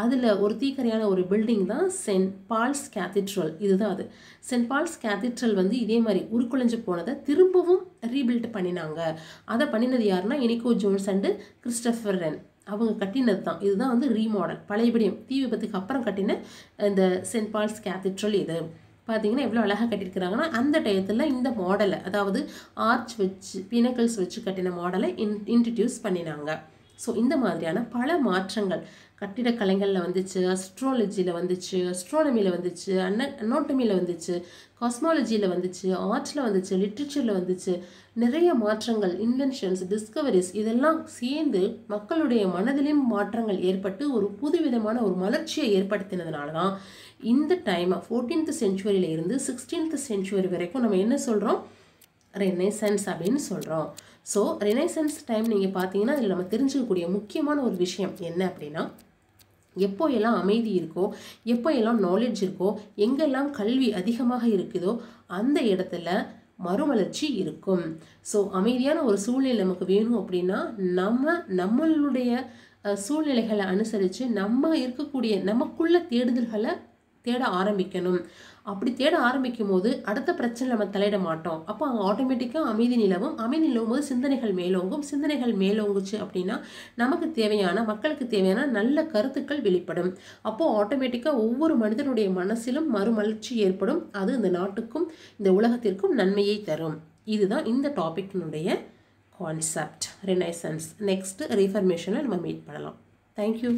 அதில் ஒரு தீக்கரையான ஒரு பில்டிங் தான் சென்ட் பால்ஸ் கேத்திட்ரல் இதுதான் அது சென்ட் பால்ஸ் கேத்திட்ரல் வந்து இதே மாதிரி உருக்குலைஞ்சு போனதை திரும்பவும் ரீபில்ட் பண்ணினாங்க அதை பண்ணினது யாருன்னா Inigo Jones and Christopher Wren அவங்க கட்டினது தான் இதுதான் வந்து ரீமாடல் பழையபடியும் தீ விபத்துக்கு அப்புறம் கட்டின இந்த சென்ட் பால்ஸ் கேத்திட்ரல் இது பார்த்தீங்கன்னா எவ்வளோ அழகாக கட்டியிருக்கிறாங்கன்னா அந்த டயத்தில் இந்த மாடலை அதாவது ஆர்ச் வச்சு பினக்கல்ஸ் வச்சு கட்டின மாடலை இன் இன்ட்ரடியூஸ் பண்ணினாங்க ஸோ இந்த மாதிரியான பல மாற்றங்கள் கலைகளில் வந்துச்சு அஸ்ட்ராலஜியில் வந்துச்சு அஸ்ட்ரானமியில் வந்துச்சு அன்ன அனோட்டமியில் வந்துச்சு காஸ்மாலஜியில் வந்துச்சு ஆர்ட்ஸில் வந்துச்சு லிட்ரேச்சரில் வந்துச்சு நிறைய மாற்றங்கள் இன்வென்ஷன்ஸ் டிஸ்கவரிஸ் இதெல்லாம் சேர்ந்து மக்களுடைய மனதிலும் மாற்றங்கள் ஏற்பட்டு ஒரு புதுவிதமான ஒரு மலர்ச்சியை ஏற்படுத்தினதுனால தான் இந்த டைம் ஃபோர்டீன்த் இருந்து சிக்ஸ்டீன்த் செஞ்சுவரி வரைக்கும் நம்ம என்ன சொல்கிறோம் ரெனைசன்ஸ் அப்படின்னு சொல்கிறோம் ஸோ ரெனைசன்ஸ் டைம் நீங்கள் பார்த்தீங்கன்னா அதில் நம்ம தெரிஞ்சுக்கக்கூடிய முக்கியமான ஒரு விஷயம் என்ன அப்படின்னா எப்போ எல்லாம் அமைதி இருக்கோ எப்போ எல்லாம் நாலேஜ் இருக்கோ எங்கெல்லாம் கல்வி அதிகமாக இருக்குதோ அந்த இடத்துல மறுமலர்ச்சி இருக்கும் ஸோ அமைதியான ஒரு சூழ்நிலை நமக்கு வேணும் அப்படின்னா நம்ம நம்மளுடைய சூழ்நிலைகளை அனுசரித்து நம்ம இருக்கக்கூடிய நமக்குள்ள தேடுதல்களை தேட ஆரம்பிக்கணும் அப்படி தேட ஆரம்பிக்கும் போது அடுத்த பிரச்சனை நம்ம தலையிட மாட்டோம் அப்போ அங்கே ஆட்டோமேட்டிக்காக அமைதி நிலவும் அமைதி நிலவும் போது சிந்தனைகள் மேலோங்கும் சிந்தனைகள் மேலோங்குச்சு அப்படின்னா நமக்கு தேவையான மக்களுக்கு தேவையான நல்ல கருத்துக்கள் வெளிப்படும் அப்போது ஆட்டோமேட்டிக்காக ஒவ்வொரு மனிதனுடைய மனசிலும் மறுமலர்ச்சி ஏற்படும் அது இந்த நாட்டுக்கும் இந்த உலகத்திற்கும் நன்மையை தரும் இதுதான் இந்த டாபிக்னுடைய கான்செப்ட் ரினைசன்ஸ் நெக்ஸ்ட்டு ரீஃபர்மேஷனை நம்ம மீட் பண்ணலாம் தேங்க்யூ